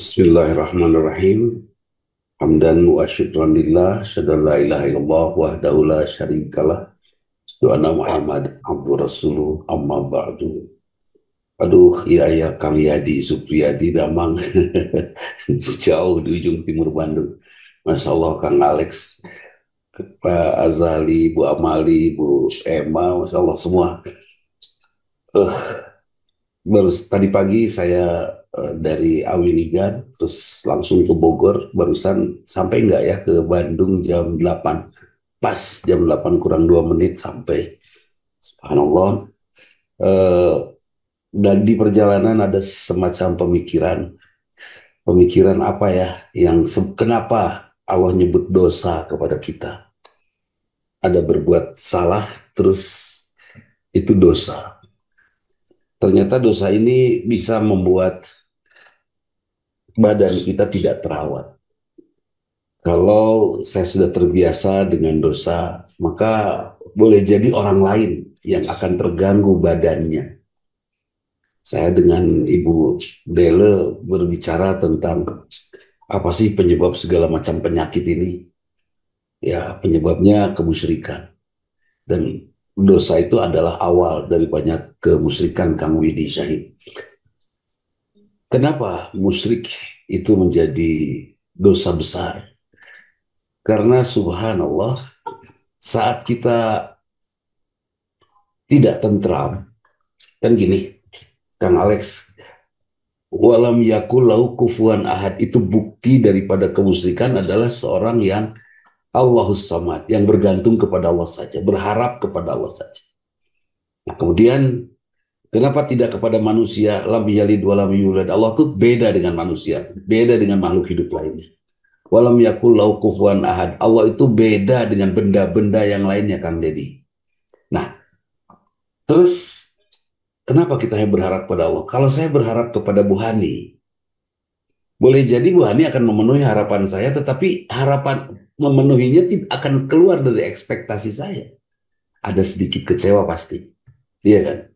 Bismillahirrahmanirrahim. Hamdan wa syukran lillah, syada la ilaha illallah wahdahu la syarikalah. Doana Muhammad abdu Rasulullah amma ba'du. Aduh, ya ya kami Yadi Supriyadi Damang. Jauh di ujung timur Bandung. Masya Allah Kang Alex, Pak Azali, Bu Amali, Bu Emma, Masya Allah semua. Uh, baru tadi pagi saya Eh, dari Awiligan terus langsung ke Bogor barusan sampai nggak ya ke Bandung jam 8 pas jam 8 kurang 2 menit sampai subhanallah uh, dan di perjalanan ada semacam pemikiran pemikiran apa ya yang kenapa Allah nyebut dosa kepada kita ada berbuat salah terus itu dosa ternyata dosa ini bisa membuat badan kita tidak terawat. Kalau saya sudah terbiasa dengan dosa, maka boleh jadi orang lain yang akan terganggu badannya. Saya dengan Ibu Dele berbicara tentang apa sih penyebab segala macam penyakit ini. Ya, penyebabnya kemusyrikan. Dan dosa itu adalah awal dari banyak kemusyrikan Kang Widi Syahid. Kenapa musyrik itu menjadi dosa besar? Karena subhanallah saat kita tidak tentram kan gini Kang Alex walam yakul lau kufuan ahad itu bukti daripada kemusyrikan adalah seorang yang Allahus samad yang bergantung kepada Allah saja berharap kepada Allah saja nah kemudian Kenapa tidak kepada manusia lam yalid dua lam yulad? Allah itu beda dengan manusia, beda dengan makhluk hidup lainnya. Walam yakul lau kufuan ahad. Allah itu beda dengan benda-benda yang lainnya Kang Deddy. Nah, terus kenapa kita berharap pada Allah? Kalau saya berharap kepada Bu Hani, boleh jadi Bu Hani akan memenuhi harapan saya, tetapi harapan memenuhinya tidak akan keluar dari ekspektasi saya. Ada sedikit kecewa pasti. Iya kan?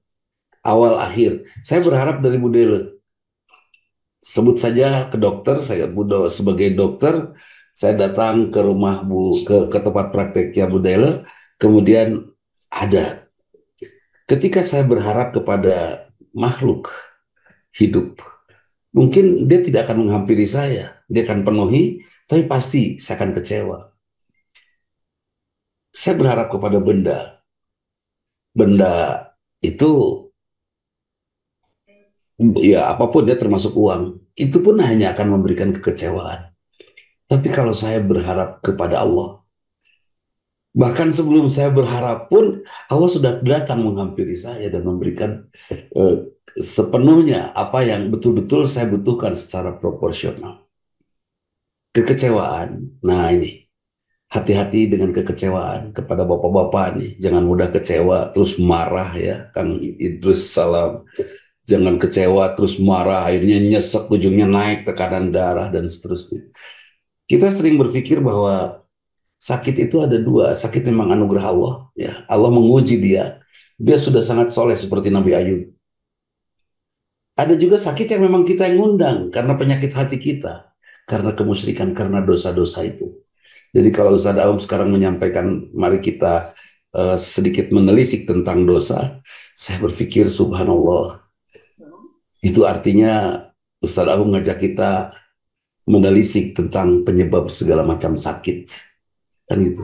awal akhir. Saya berharap dari Bu Sebut saja ke dokter, saya Bu Do, sebagai dokter, saya datang ke rumah Bu ke, ke tempat prakteknya Bu Dele kemudian ada. Ketika saya berharap kepada makhluk hidup, mungkin dia tidak akan menghampiri saya, dia akan penuhi, tapi pasti saya akan kecewa. Saya berharap kepada benda. Benda itu ya apapun ya termasuk uang, itu pun hanya akan memberikan kekecewaan. Tapi kalau saya berharap kepada Allah, bahkan sebelum saya berharap pun Allah sudah datang menghampiri saya dan memberikan eh, sepenuhnya apa yang betul-betul saya butuhkan secara proporsional. Kekecewaan, nah ini hati-hati dengan kekecewaan kepada bapak-bapak nih, jangan mudah kecewa terus marah ya, Kang Idrus salam jangan kecewa terus marah akhirnya nyesek ujungnya naik tekanan darah dan seterusnya kita sering berpikir bahwa sakit itu ada dua sakit memang anugerah Allah ya Allah menguji dia dia sudah sangat soleh seperti Nabi Ayub ada juga sakit yang memang kita yang ngundang karena penyakit hati kita karena kemusyrikan karena dosa-dosa itu jadi kalau Ustaz Aum sekarang menyampaikan mari kita uh, sedikit menelisik tentang dosa saya berpikir subhanallah itu artinya Ustaz Agung ngajak kita menelisik tentang penyebab segala macam sakit. Kan itu.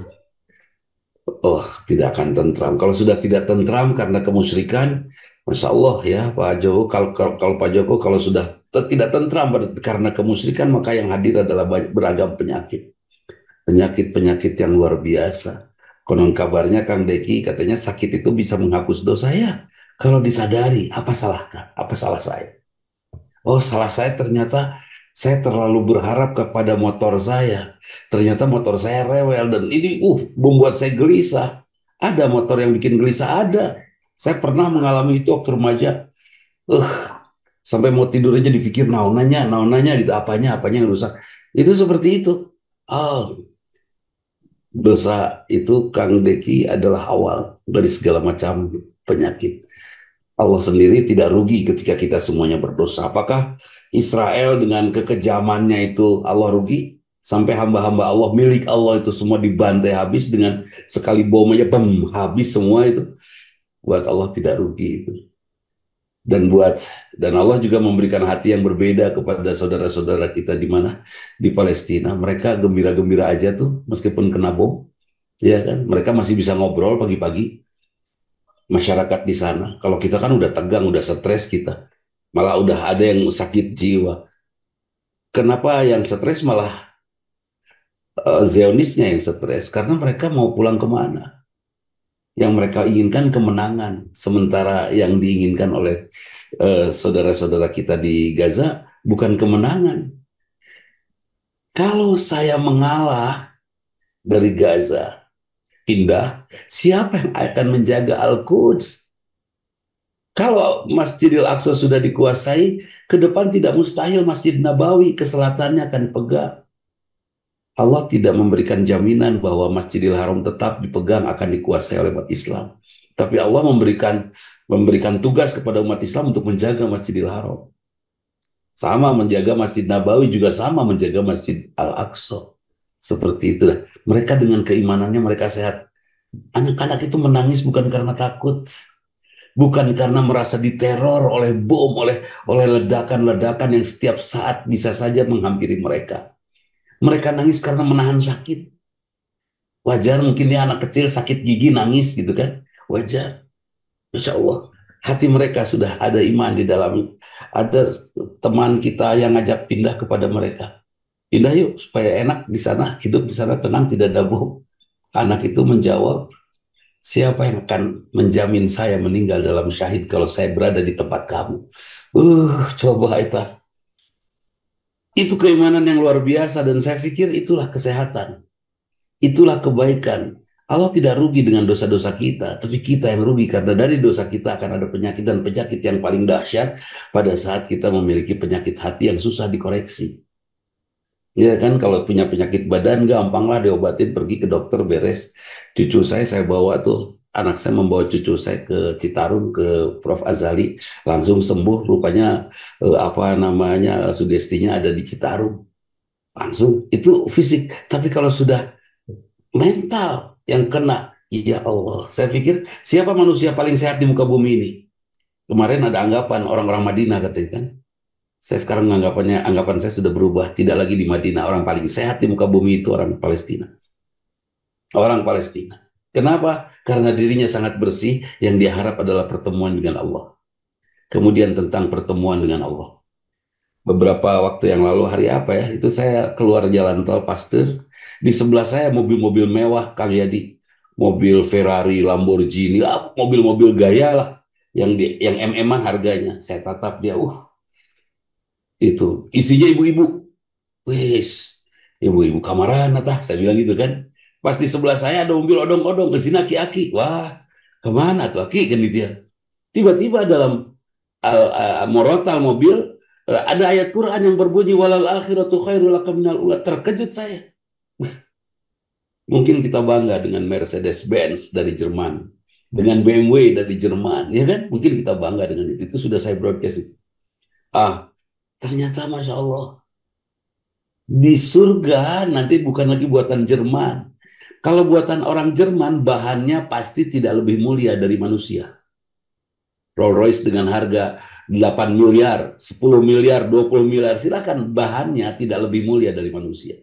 Oh, tidak akan tentram. Kalau sudah tidak tentram karena kemusyrikan, Masya Allah ya Pak Joko, kalau, kalau, kalau Pak Joko kalau sudah tidak tentram karena kemusyrikan, maka yang hadir adalah beragam penyakit. Penyakit-penyakit yang luar biasa. Konon kabarnya Kang Deki katanya sakit itu bisa menghapus dosa ya. Kalau disadari, apa salahkah? Apa salah saya? Oh, salah saya ternyata saya terlalu berharap kepada motor saya. Ternyata motor saya rewel dan ini uh membuat saya gelisah. Ada motor yang bikin gelisah ada. Saya pernah mengalami itu waktu remaja. Uh, sampai mau tidur aja dipikir naunannya, naunannya nah, nah, gitu, apanya, apanya yang rusak. Itu seperti itu. Oh, dosa itu Kang Deki adalah awal dari segala macam penyakit. Allah sendiri tidak rugi ketika kita semuanya berdosa. Apakah Israel dengan kekejamannya itu Allah rugi? Sampai hamba-hamba Allah, milik Allah itu semua dibantai habis dengan sekali bom aja, bom, habis semua itu. Buat Allah tidak rugi itu. Dan buat dan Allah juga memberikan hati yang berbeda kepada saudara-saudara kita di mana di Palestina mereka gembira-gembira aja tuh meskipun kena bom ya kan mereka masih bisa ngobrol pagi-pagi masyarakat di sana. Kalau kita kan udah tegang, udah stres kita. Malah udah ada yang sakit jiwa. Kenapa yang stres malah uh, Zionisnya yang stres? Karena mereka mau pulang kemana? Yang mereka inginkan kemenangan. Sementara yang diinginkan oleh eh, saudara-saudara uh, saudara -saudara kita di Gaza bukan kemenangan. Kalau saya mengalah dari Gaza, indah, siapa yang akan menjaga Al-Quds? Kalau Masjidil Aqsa sudah dikuasai, ke depan tidak mustahil Masjid Nabawi ke selatannya akan pegang. Allah tidak memberikan jaminan bahwa Masjidil Haram tetap dipegang akan dikuasai oleh umat Islam. Tapi Allah memberikan memberikan tugas kepada umat Islam untuk menjaga Masjidil Haram. Sama menjaga Masjid Nabawi juga sama menjaga Masjid Al-Aqsa. Seperti itulah. Mereka dengan keimanannya mereka sehat. Anak-anak itu menangis bukan karena takut, bukan karena merasa diteror oleh bom, oleh oleh ledakan-ledakan yang setiap saat bisa saja menghampiri mereka. Mereka nangis karena menahan sakit. Wajar mungkin ya anak kecil sakit gigi nangis gitu kan. Wajar. Masya Allah. Hati mereka sudah ada iman di dalam Ada teman kita yang ngajak pindah kepada mereka Pindah yuk supaya enak di sana, hidup di sana tenang, tidak ada bom. Anak itu menjawab, siapa yang akan menjamin saya meninggal dalam syahid kalau saya berada di tempat kamu? Uh, coba itu. Itu keimanan yang luar biasa dan saya pikir itulah kesehatan. Itulah kebaikan. Allah tidak rugi dengan dosa-dosa kita, tapi kita yang rugi karena dari dosa kita akan ada penyakit dan penyakit yang paling dahsyat pada saat kita memiliki penyakit hati yang susah dikoreksi. Ya kan kalau punya penyakit badan gampang lah diobatin pergi ke dokter beres. Cucu saya saya bawa tuh anak saya membawa cucu saya ke Citarum ke Prof Azali langsung sembuh rupanya eh, apa namanya eh, sugestinya ada di Citarum. Langsung itu fisik, tapi kalau sudah mental yang kena, ya Allah. Saya pikir siapa manusia paling sehat di muka bumi ini? Kemarin ada anggapan orang-orang Madinah katanya kan saya sekarang anggapannya anggapan saya sudah berubah tidak lagi di Madinah orang paling sehat di muka bumi itu orang Palestina orang Palestina kenapa karena dirinya sangat bersih yang diharap adalah pertemuan dengan Allah kemudian tentang pertemuan dengan Allah beberapa waktu yang lalu hari apa ya itu saya keluar jalan tol Pasteur di sebelah saya mobil-mobil mewah Kang Yadi mobil Ferrari Lamborghini mobil-mobil gaya lah yang di yang mm-an harganya saya tatap dia uh itu isinya ibu-ibu wes ibu-ibu kamaran tah saya bilang gitu kan pas di sebelah saya ada mobil odong-odong ke sini aki-aki wah kemana tuh aki kan dia tiba-tiba dalam al, eh, al, eh, morotal mobil ada ayat Quran yang berbunyi walal akhiratu khairul minal ula terkejut saya mungkin kita bangga dengan Mercedes Benz dari Jerman dengan BMW dari Jerman ya kan mungkin kita bangga dengan itu itu sudah saya broadcast itu ah Ternyata Masya Allah, di surga nanti bukan lagi buatan Jerman. Kalau buatan orang Jerman, bahannya pasti tidak lebih mulia dari manusia. Rolls Royce dengan harga 8 miliar, 10 miliar, 20 miliar, silakan bahannya tidak lebih mulia dari manusia.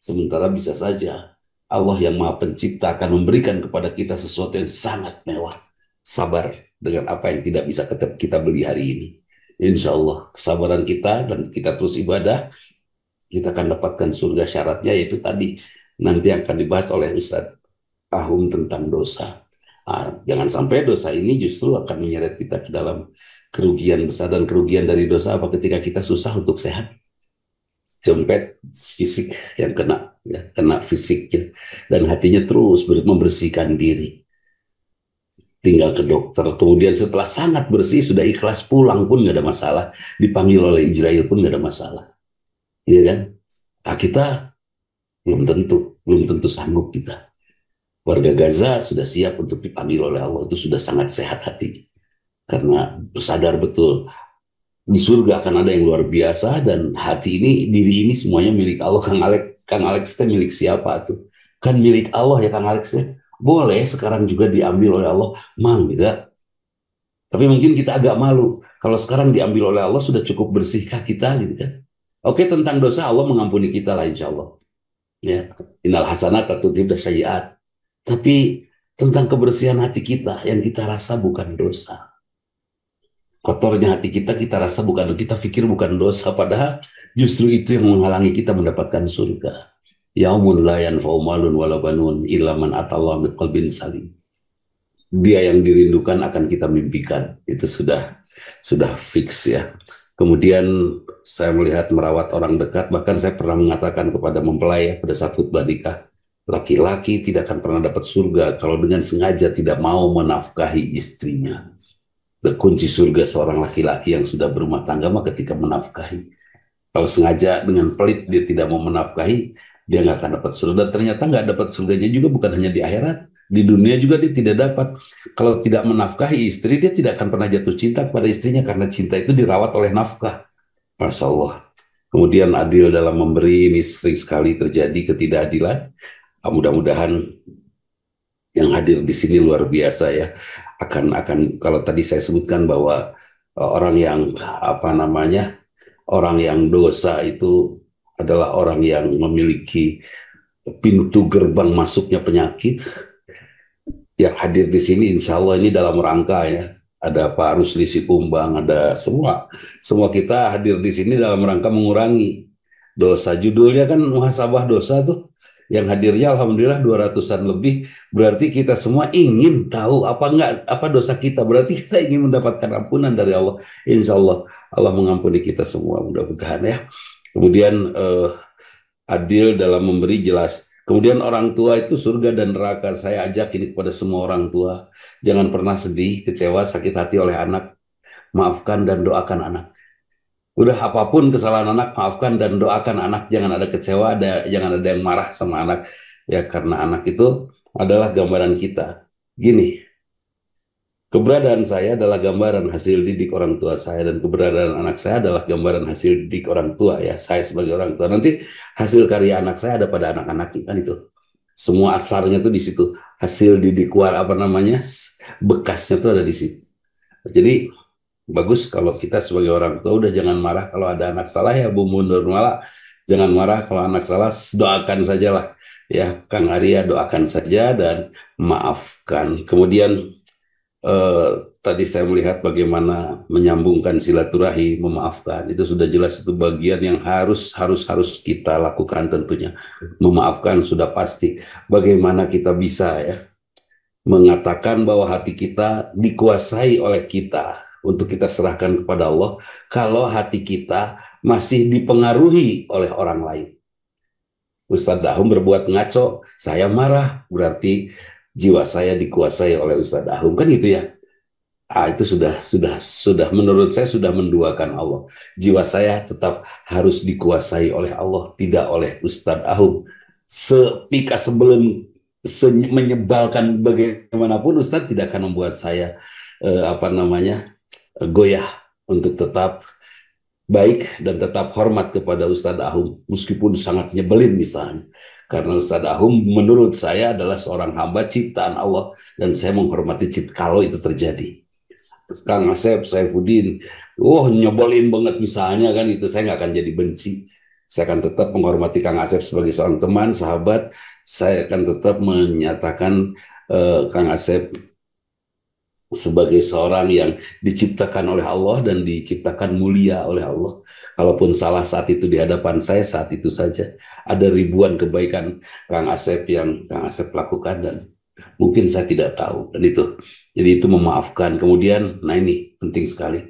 Sementara bisa saja Allah yang Maha Pencipta akan memberikan kepada kita sesuatu yang sangat mewah. Sabar dengan apa yang tidak bisa kita beli hari ini. Insya Allah kesabaran kita dan kita terus ibadah, kita akan dapatkan surga syaratnya yaitu tadi nanti akan dibahas oleh Ustadz Ahum tentang dosa. Nah, jangan sampai dosa ini justru akan menyeret kita ke dalam kerugian besar dan kerugian dari dosa apa ketika kita susah untuk sehat cempet fisik yang kena ya, kena fisiknya dan hatinya terus membersihkan diri tinggal ke dokter. Kemudian setelah sangat bersih, sudah ikhlas pulang pun nggak ada masalah. Dipanggil oleh Israel pun nggak ada masalah. Iya kan? Nah, kita belum tentu, belum tentu sanggup kita. Warga Gaza sudah siap untuk dipanggil oleh Allah itu sudah sangat sehat hati Karena sadar betul di surga akan ada yang luar biasa dan hati ini diri ini semuanya milik Allah Kang Alex Kang Alex itu milik siapa tuh kan milik Allah ya Kang Alex ya boleh sekarang juga diambil oleh Allah mangga tidak tapi mungkin kita agak malu kalau sekarang diambil oleh Allah sudah cukup bersihkah kita gitu kan oke tentang dosa Allah mengampuni kita lah insya Allah ya inal hasanat atau tidak syiat tapi tentang kebersihan hati kita yang kita rasa bukan dosa kotornya hati kita kita rasa bukan kita pikir bukan dosa padahal justru itu yang menghalangi kita mendapatkan surga Yaumun la yanfa'u malun wala banun illa man atallaha biqalbin salim. Dia yang dirindukan akan kita mimpikan. Itu sudah sudah fix ya. Kemudian saya melihat merawat orang dekat, bahkan saya pernah mengatakan kepada mempelai ya, pada satu hutbah nikah, laki-laki tidak akan pernah dapat surga kalau dengan sengaja tidak mau menafkahi istrinya. Kunci surga seorang laki-laki yang sudah berumah tangga mah ketika menafkahi. Kalau sengaja dengan pelit dia tidak mau menafkahi, dia nggak akan dapat surga. dan Ternyata nggak dapat surganya juga bukan hanya di akhirat, di dunia juga dia tidak dapat. Kalau tidak menafkahi istri, dia tidak akan pernah jatuh cinta kepada istrinya karena cinta itu dirawat oleh nafkah. Masya Allah. Kemudian adil dalam memberi ini sering sekali terjadi ketidakadilan. Ah, mudah-mudahan yang hadir di sini luar biasa ya. Akan akan kalau tadi saya sebutkan bahwa eh, orang yang apa namanya orang yang dosa itu adalah orang yang memiliki pintu gerbang masuknya penyakit yang hadir di sini insya Allah ini dalam rangka ya ada Pak Rusli Sikumbang, ada semua semua kita hadir di sini dalam rangka mengurangi dosa judulnya kan muhasabah dosa tuh yang hadirnya alhamdulillah 200-an lebih berarti kita semua ingin tahu apa enggak apa dosa kita berarti kita ingin mendapatkan ampunan dari Allah insya Allah Allah mengampuni kita semua mudah-mudahan ya Kemudian eh, adil dalam memberi jelas. Kemudian orang tua itu surga dan neraka. Saya ajak ini kepada semua orang tua. Jangan pernah sedih, kecewa, sakit hati oleh anak. Maafkan dan doakan anak. Udah apapun kesalahan anak, maafkan dan doakan anak. Jangan ada kecewa, ada, jangan ada yang marah sama anak. Ya karena anak itu adalah gambaran kita. Gini, Keberadaan saya adalah gambaran hasil didik orang tua saya dan keberadaan anak saya adalah gambaran hasil didik orang tua ya saya sebagai orang tua nanti hasil karya anak saya ada pada anak-anak kan itu semua asarnya tuh di situ hasil didik war apa namanya bekasnya tuh ada di situ jadi bagus kalau kita sebagai orang tua udah jangan marah kalau ada anak salah ya bu mundur malah jangan marah kalau anak salah doakan sajalah ya Kang Arya doakan saja dan maafkan kemudian eh, tadi saya melihat bagaimana menyambungkan silaturahim, memaafkan itu sudah jelas itu bagian yang harus harus harus kita lakukan tentunya. Memaafkan sudah pasti. Bagaimana kita bisa ya mengatakan bahwa hati kita dikuasai oleh kita untuk kita serahkan kepada Allah kalau hati kita masih dipengaruhi oleh orang lain. Ustadz Dahum berbuat ngaco, saya marah, berarti jiwa saya dikuasai oleh Ustadz Ahum kan gitu ya ah itu sudah sudah sudah menurut saya sudah menduakan Allah jiwa saya tetap harus dikuasai oleh Allah tidak oleh Ustadz Ahum sepika sebelum se menyebalkan bagaimanapun Ustadz tidak akan membuat saya eh, apa namanya goyah untuk tetap baik dan tetap hormat kepada Ustadz Ahum meskipun sangat nyebelin misalnya karena Ustaz Ahum menurut saya adalah seorang hamba ciptaan Allah dan saya menghormati cipta kalau itu terjadi. Kang Asep, Saifuddin, oh nyebolin banget misalnya kan itu saya nggak akan jadi benci. Saya akan tetap menghormati Kang Asep sebagai seorang teman, sahabat. Saya akan tetap menyatakan uh, Kang Asep sebagai seorang yang diciptakan oleh Allah dan diciptakan mulia oleh Allah. Kalaupun salah saat itu di hadapan saya, saat itu saja ada ribuan kebaikan Kang Asep yang Kang Asep lakukan dan mungkin saya tidak tahu dan itu. Jadi itu memaafkan. Kemudian, nah ini penting sekali.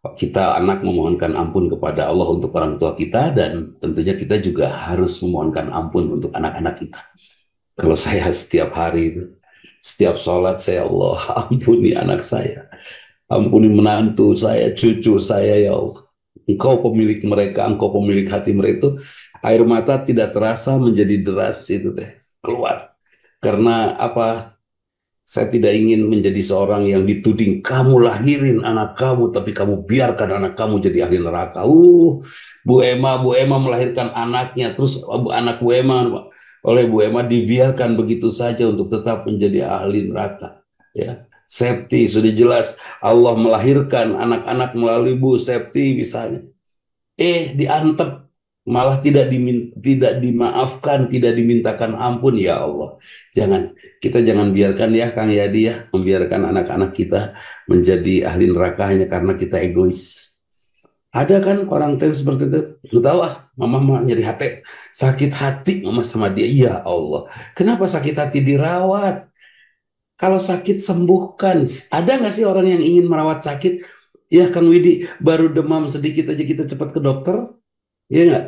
Kita anak memohonkan ampun kepada Allah untuk orang tua kita dan tentunya kita juga harus memohonkan ampun untuk anak-anak kita. Kalau saya setiap hari itu setiap sholat saya Allah ampuni anak saya. Ampuni menantu saya, cucu saya ya Allah. Engkau pemilik mereka, engkau pemilik hati mereka itu. Air mata tidak terasa menjadi deras itu teh keluar. Karena apa? Saya tidak ingin menjadi seorang yang dituding kamu lahirin anak kamu tapi kamu biarkan anak kamu jadi ahli neraka. Uh, Bu Emma, Bu Emma melahirkan anaknya terus anak Bu Emma oleh Bu Emma dibiarkan begitu saja untuk tetap menjadi ahli neraka. Ya, Septi sudah jelas Allah melahirkan anak-anak melalui Bu Septi misalnya. Eh diantep malah tidak dimin tidak dimaafkan, tidak dimintakan ampun ya Allah. Jangan kita jangan biarkan ya Kang Yadi ya membiarkan anak-anak kita menjadi ahli neraka hanya karena kita egois. Ada kan orang tua seperti itu, lu tahu ah, mama mah nyeri hati, sakit hati mama sama dia. Ya Allah, kenapa sakit hati dirawat? Kalau sakit sembuhkan. Ada nggak sih orang yang ingin merawat sakit? Ya kan Widi, baru demam sedikit aja kita cepat ke dokter. ya nggak?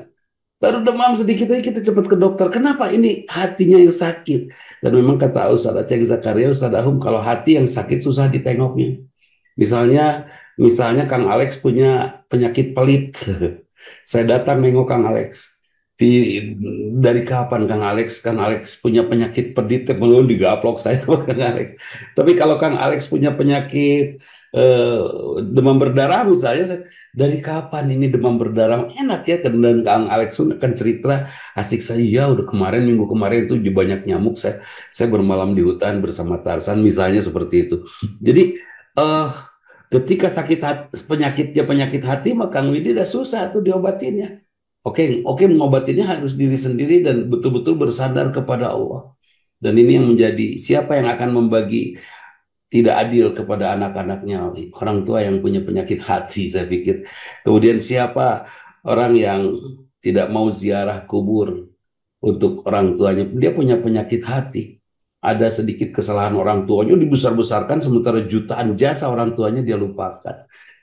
Baru demam sedikit aja kita cepat ke dokter. Kenapa ini hatinya yang sakit? Dan memang kata Ustaz Aceh Zakaria, Ustaz Ahum, kalau hati yang sakit susah ditengoknya. Misalnya Misalnya Kang Alex punya penyakit pelit. Saya datang nengok Kang Alex. Di, dari kapan Kang Alex? Kang Alex punya penyakit pelit belum digaplok saya sama Kang Alex. Tapi kalau Kang Alex punya penyakit eh, demam berdarah misalnya, saya, dari kapan ini demam berdarah enak ya dan Kang Alex pun akan cerita asik saya ya udah kemarin minggu kemarin itu banyak nyamuk saya saya bermalam di hutan bersama Tarsan misalnya seperti itu jadi eh uh, Ketika sakit hati, penyakitnya penyakit hati, maka Kang Widi udah susah tuh diobatinnya. Oke, oke mengobatinya harus diri sendiri dan betul-betul bersadar kepada Allah. Dan ini yang menjadi siapa yang akan membagi tidak adil kepada anak-anaknya orang tua yang punya penyakit hati saya pikir. Kemudian siapa orang yang tidak mau ziarah kubur untuk orang tuanya dia punya penyakit hati ada sedikit kesalahan orang tuanya dibesar-besarkan sementara jutaan jasa orang tuanya dia lupakan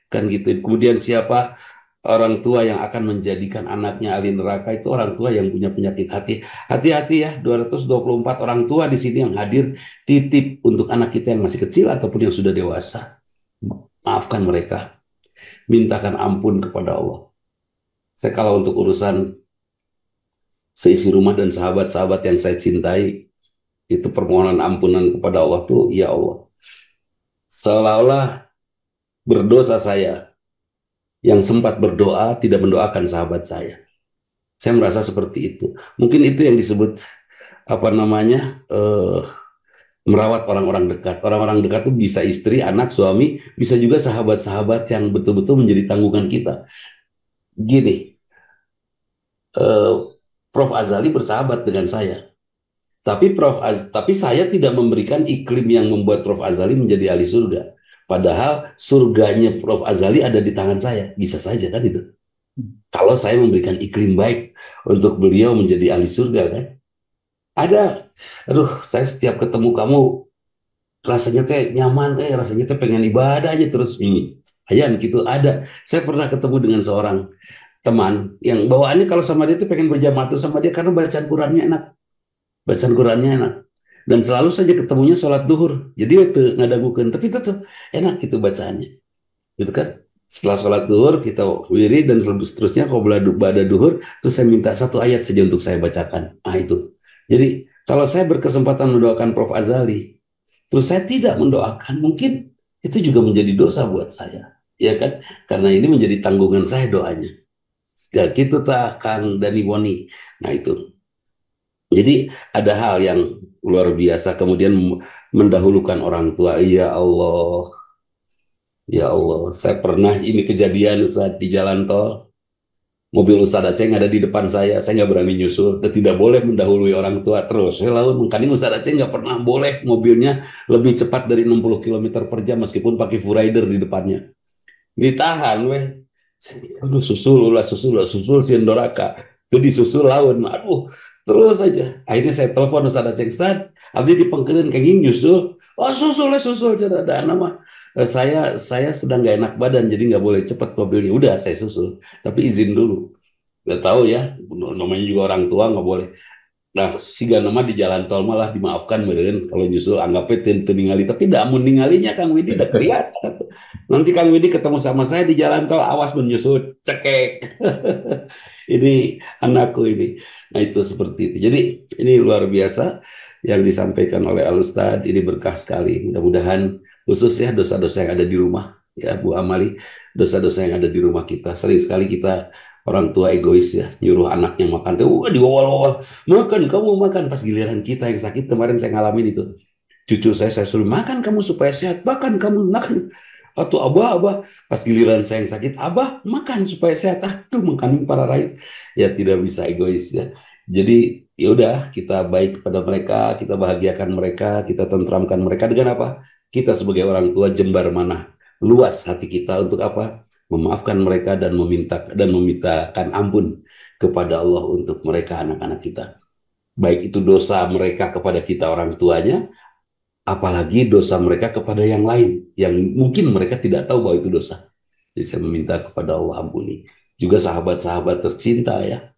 kan gitu kemudian siapa orang tua yang akan menjadikan anaknya ahli neraka itu orang tua yang punya penyakit hati hati-hati ya 224 orang tua di sini yang hadir titip untuk anak kita yang masih kecil ataupun yang sudah dewasa maafkan mereka mintakan ampun kepada Allah saya kalau untuk urusan seisi rumah dan sahabat-sahabat yang saya cintai itu permohonan ampunan kepada Allah tuh ya Allah seolah-olah berdosa saya yang sempat berdoa tidak mendoakan sahabat saya saya merasa seperti itu mungkin itu yang disebut apa namanya uh, merawat orang-orang dekat orang-orang dekat tuh bisa istri anak suami bisa juga sahabat-sahabat yang betul-betul menjadi tanggungan kita gini uh, Prof Azali bersahabat dengan saya tapi Prof Az, tapi saya tidak memberikan iklim yang membuat Prof Azali menjadi ahli surga. Padahal surganya Prof Azali ada di tangan saya. Bisa saja kan itu. Kalau saya memberikan iklim baik untuk beliau menjadi ahli surga kan. Ada, aduh saya setiap ketemu kamu rasanya teh nyaman, eh rasanya teh pengen ibadah aja terus ini. Hmm, Ayam gitu ada. Saya pernah ketemu dengan seorang teman yang bawaannya kalau sama dia tuh pengen berjamaah sama dia karena bacaan Qurannya enak bacaan Qurannya enak dan selalu saja ketemunya sholat duhur jadi waktu ada ngadagukan tapi tetap enak itu bacaannya gitu kan setelah sholat duhur kita wiri dan seterusnya kalau ada duhur terus saya minta satu ayat saja untuk saya bacakan ah itu jadi kalau saya berkesempatan mendoakan Prof Azali terus saya tidak mendoakan mungkin itu juga menjadi dosa buat saya ya kan karena ini menjadi tanggungan saya doanya dan ya, gitu tak Kang Dani Boni nah itu jadi ada hal yang luar biasa kemudian mendahulukan orang tua. Ya Allah. Ya Allah, saya pernah ini kejadian saat di jalan tol. Mobil Ustaz Aceh ada di depan saya, saya nggak berani nyusul. Tidak boleh mendahului orang tua terus. Lalu mengkani Ustaz Aceh nggak pernah boleh mobilnya lebih cepat dari 60 km per jam meskipun pakai full rider di depannya. Ditahan weh. Aduh susul ulah susul ulah susul si Doraka. Itu disusul lawan. Aduh, Terus aja. Akhirnya saya telepon Ustaz Aceh Ustaz, habis dipengkelin Ging justru, oh susul lah susul, cara ada nama. Eh, saya saya sedang gak enak badan, jadi nggak boleh cepat mobilnya. Udah saya susul, tapi izin dulu. Udah tahu ya, namanya juga orang tua nggak boleh. Nah, si nama di jalan tol malah dimaafkan meren kalau justru anggapnya tentu ningali. Tapi tidak mau ningalinya Kang Widi tidak kelihatan. Nanti Kang Widi ketemu sama saya di jalan tol, awas menyusul, cekek. ini anakku ini. Nah, itu seperti itu. Jadi, ini luar biasa yang disampaikan oleh Alustad. Ini berkah sekali. Mudah-mudahan khusus ya dosa-dosa yang ada di rumah ya Bu Amali dosa-dosa yang ada di rumah kita sering sekali kita orang tua egois ya nyuruh anaknya makan tuh wah diwawal-wawal makan kamu makan pas giliran kita yang sakit kemarin saya ngalamin itu cucu saya saya suruh makan kamu supaya sehat makan kamu makan atau abah abah pas giliran saya yang sakit abah makan supaya sehat aduh mengkaning para rakyat ya tidak bisa egois ya jadi ya udah kita baik kepada mereka kita bahagiakan mereka kita tentramkan mereka dengan apa kita sebagai orang tua jembar mana luas hati kita untuk apa memaafkan mereka dan meminta dan memintakan ampun kepada Allah untuk mereka anak-anak kita. Baik itu dosa mereka kepada kita orang tuanya, apalagi dosa mereka kepada yang lain yang mungkin mereka tidak tahu bahwa itu dosa. Jadi saya meminta kepada Allah ampuni. Juga sahabat-sahabat tercinta ya.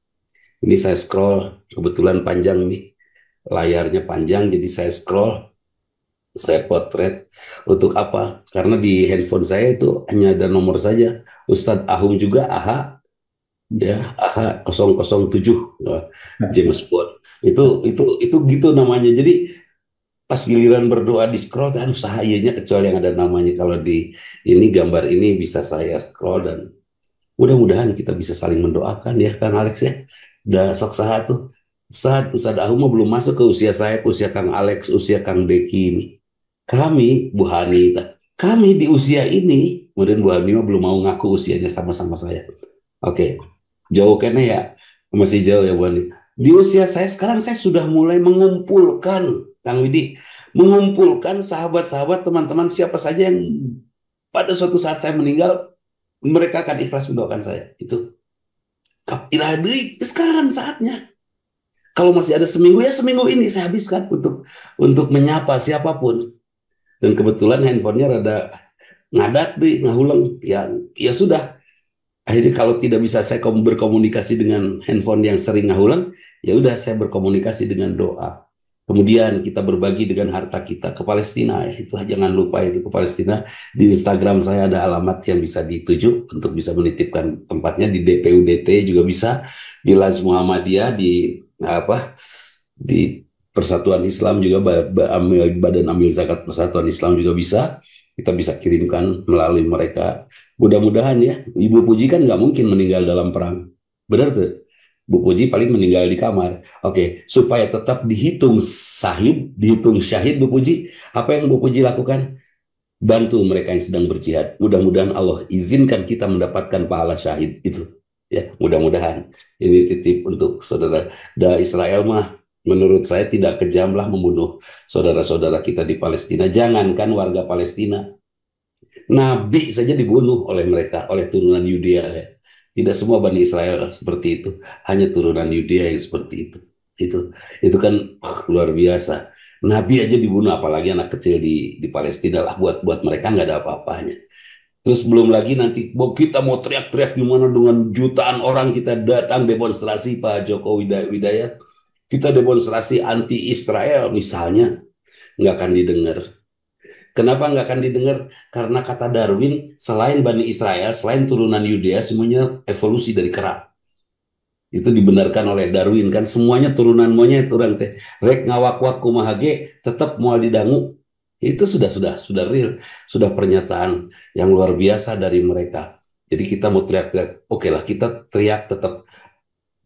Ini saya scroll kebetulan panjang nih. Layarnya panjang jadi saya scroll saya potret untuk apa? Karena di handphone saya itu hanya ada nomor saja. Ustadz Ahum juga AHA ya AHA 007 eh, James Bond. Itu itu itu gitu namanya. Jadi pas giliran berdoa di scroll kan sahayanya kecuali yang ada namanya kalau di ini gambar ini bisa saya scroll dan mudah-mudahan kita bisa saling mendoakan ya kan Alex ya. Dah sok sahat tuh saat Ustadz Ahuma belum masuk ke usia saya, usia Kang Alex, usia Kang Deki ini. Kami, Bu Hani, kami di usia ini, kemudian Bu Hani belum mau ngaku usianya sama-sama saya. Oke, jauh kayaknya ya, masih jauh ya Bu Hani. Di usia saya sekarang saya sudah mulai mengumpulkan, Kang Widi, mengumpulkan sahabat-sahabat teman-teman siapa saja yang pada suatu saat saya meninggal, mereka akan ikhlas mendoakan saya. Itu ilahi sekarang saatnya. Kalau masih ada seminggu ya seminggu ini saya habiskan untuk untuk menyapa siapapun dan kebetulan handphonenya rada ngadat deh ngahuleng ya ya sudah akhirnya kalau tidak bisa saya berkomunikasi dengan handphone yang sering ngahuleng ya udah saya berkomunikasi dengan doa kemudian kita berbagi dengan harta kita ke Palestina itu jangan lupa itu ke Palestina di Instagram saya ada alamat yang bisa dituju untuk bisa menitipkan tempatnya di DPUDT juga bisa di Lans Muhammadiyah di apa di Persatuan Islam juga Badan Amil Zakat Persatuan Islam juga bisa kita bisa kirimkan melalui mereka. Mudah-mudahan ya, Ibu Puji kan nggak mungkin meninggal dalam perang. Benar tuh? Bu Puji paling meninggal di kamar. Oke, supaya tetap dihitung sahib, dihitung syahid Bu Puji, apa yang Bu Puji lakukan? Bantu mereka yang sedang berjihad. Mudah-mudahan Allah izinkan kita mendapatkan pahala syahid itu. Ya, mudah-mudahan. Ini titip untuk saudara da Israel mah menurut saya tidak kejamlah membunuh saudara-saudara kita di Palestina. Jangankan warga Palestina, Nabi saja dibunuh oleh mereka, oleh turunan Yudea. Ya. Tidak semua Bani Israel seperti itu, hanya turunan Yudea yang seperti itu. Itu itu kan oh, luar biasa. Nabi aja dibunuh, apalagi anak kecil di di Palestina lah. Buat buat mereka nggak ada apa-apanya. Terus belum lagi nanti kita mau teriak-teriak gimana dengan jutaan orang kita datang demonstrasi Pak Jokowi Widayat kita demonstrasi anti Israel misalnya nggak akan didengar. Kenapa nggak akan didengar? Karena kata Darwin, selain Bani Israel, selain turunan Yudea, semuanya evolusi dari kerap. Itu dibenarkan oleh Darwin kan semuanya turunan monyet turun teh rek ngawak-wak kumahage tetap mau didangu itu sudah sudah sudah real sudah pernyataan yang luar biasa dari mereka jadi kita mau teriak-teriak oke okay lah kita teriak tetap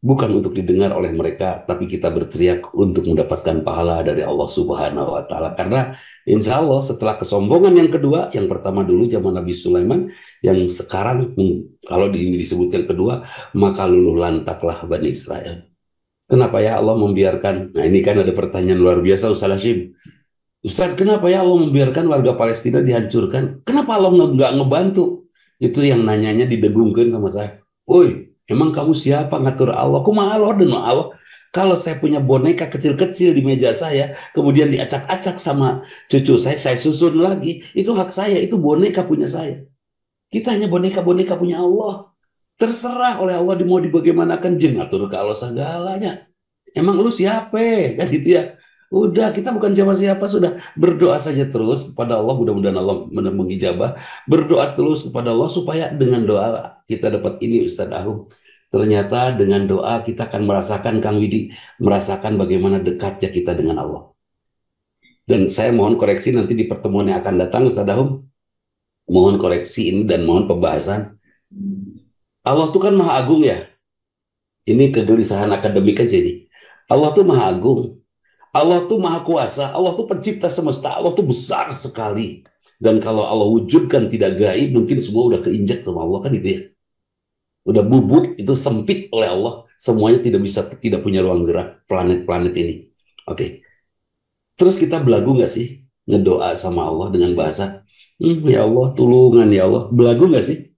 bukan untuk didengar oleh mereka, tapi kita berteriak untuk mendapatkan pahala dari Allah Subhanahu wa Ta'ala. Karena insya Allah, setelah kesombongan yang kedua, yang pertama dulu zaman Nabi Sulaiman, yang sekarang hmm, kalau ini disebut yang kedua, maka luluh lantaklah Bani Israel. Kenapa ya Allah membiarkan? Nah ini kan ada pertanyaan luar biasa Ustaz Hashim. Ustaz, kenapa ya Allah membiarkan warga Palestina dihancurkan? Kenapa Allah nggak ngebantu? Itu yang nanyanya didegungkan sama saya. Woi, Emang kamu siapa ngatur Allah? Kumaha orden Allah? Kalau saya punya boneka kecil-kecil di meja saya, kemudian diacak-acak sama cucu saya, saya susun lagi. Itu hak saya, itu boneka punya saya. Kita hanya boneka-boneka punya Allah. Terserah oleh Allah mau dibagaimanakan jeng ngatur ke Allah segalanya. Emang lu siapa? Kan gitu ya. Udah, kita bukan siapa-siapa, sudah berdoa saja terus kepada Allah, mudah-mudahan Allah mengijabah. Berdoa terus kepada Allah supaya dengan doa kita dapat ini Ustaz Ahu Ternyata dengan doa kita akan merasakan Kang Widi, merasakan bagaimana dekatnya kita dengan Allah. Dan saya mohon koreksi nanti di pertemuan yang akan datang Ustaz Ahu Mohon koreksi ini dan mohon pembahasan. Allah tuh kan maha agung ya. Ini kegelisahan akademik aja nih. Allah tuh maha agung Allah tuh maha kuasa, Allah tuh pencipta semesta, Allah tuh besar sekali. Dan kalau Allah wujudkan tidak gaib, mungkin semua udah keinjak sama Allah kan itu ya. Udah bubut itu sempit oleh Allah. Semuanya tidak bisa, tidak punya ruang gerak planet-planet ini. Oke. Okay. Terus kita belagu nggak sih? Ngedoa sama Allah dengan bahasa, hmm, ya Allah tulungan ya Allah. Belagu nggak sih?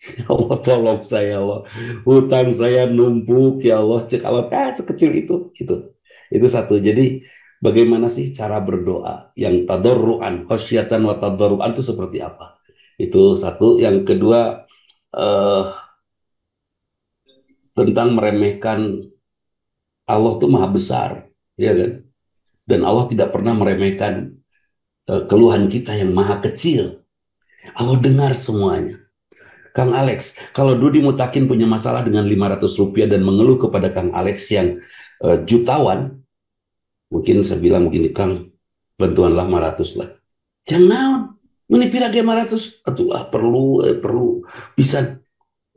Ya Allah tolong saya ya Allah. Hutang saya numpuk ya Allah. Cek Allah, eh, ah, sekecil itu. Itu itu satu jadi bagaimana sih cara berdoa yang tadorruan khasyatan wa tadorruan itu seperti apa itu satu yang kedua eh, tentang meremehkan Allah itu maha besar ya kan dan Allah tidak pernah meremehkan eh, keluhan kita yang maha kecil Allah dengar semuanya Kang Alex, kalau Dudi Mutakin punya masalah dengan 500 rupiah dan mengeluh kepada Kang Alex yang uh, jutawan, mungkin saya bilang mungkin Kang bantuanlah 500 lah. Jangan naon, lagi 500, atulah perlu eh, perlu bisa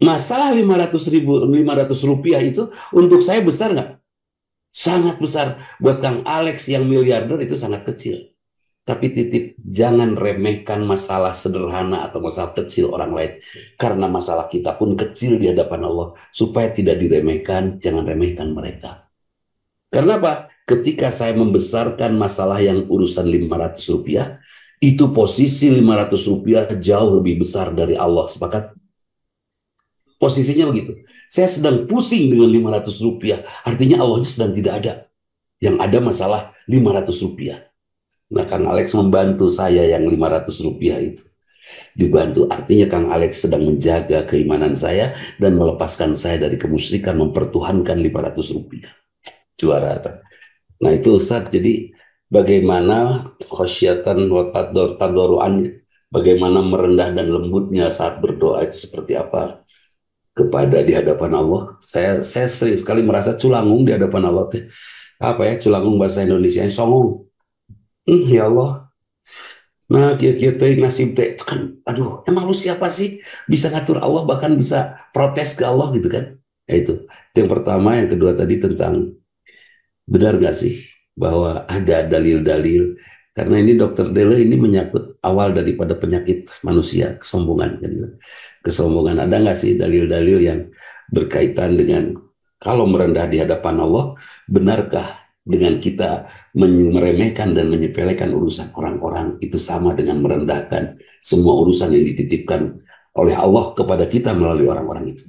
masalah 500 ribu 500 rupiah itu untuk saya besar nggak? Sangat besar buat Kang Alex yang miliarder itu sangat kecil. Tapi titip jangan remehkan masalah sederhana atau masalah kecil orang lain. Karena masalah kita pun kecil di hadapan Allah. Supaya tidak diremehkan, jangan remehkan mereka. Karena apa? Ketika saya membesarkan masalah yang urusan 500 rupiah, itu posisi 500 rupiah jauh lebih besar dari Allah. Sepakat? Posisinya begitu. Saya sedang pusing dengan 500 rupiah. Artinya Allahnya sedang tidak ada. Yang ada masalah 500 rupiah Nah, Kang Alex membantu saya yang 500 rupiah itu. Dibantu artinya Kang Alex sedang menjaga keimanan saya dan melepaskan saya dari kemusyrikan mempertuhankan 500 rupiah. Juara. Nah itu Ustadz, jadi bagaimana khosyatan wa tador, tadoruan, bagaimana merendah dan lembutnya saat berdoa itu seperti apa kepada di hadapan Allah. Saya saya sering sekali merasa culangung di hadapan Allah. Apa ya culangung bahasa Indonesia? yang Songong hmm, ya Allah nah dia dia teh nasib teh itu kan aduh emang lu siapa sih bisa ngatur Allah bahkan bisa protes ke Allah gitu kan ya itu yang pertama yang kedua tadi tentang benar nggak sih bahwa ada dalil-dalil karena ini dokter Dele ini menyangkut awal daripada penyakit manusia kesombongan kan gitu. kesombongan ada nggak sih dalil-dalil yang berkaitan dengan kalau merendah di hadapan Allah benarkah dengan kita meremehkan dan menyepelekan urusan orang-orang itu sama dengan merendahkan semua urusan yang dititipkan oleh Allah kepada kita melalui orang-orang itu.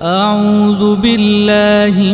A'udzu billahi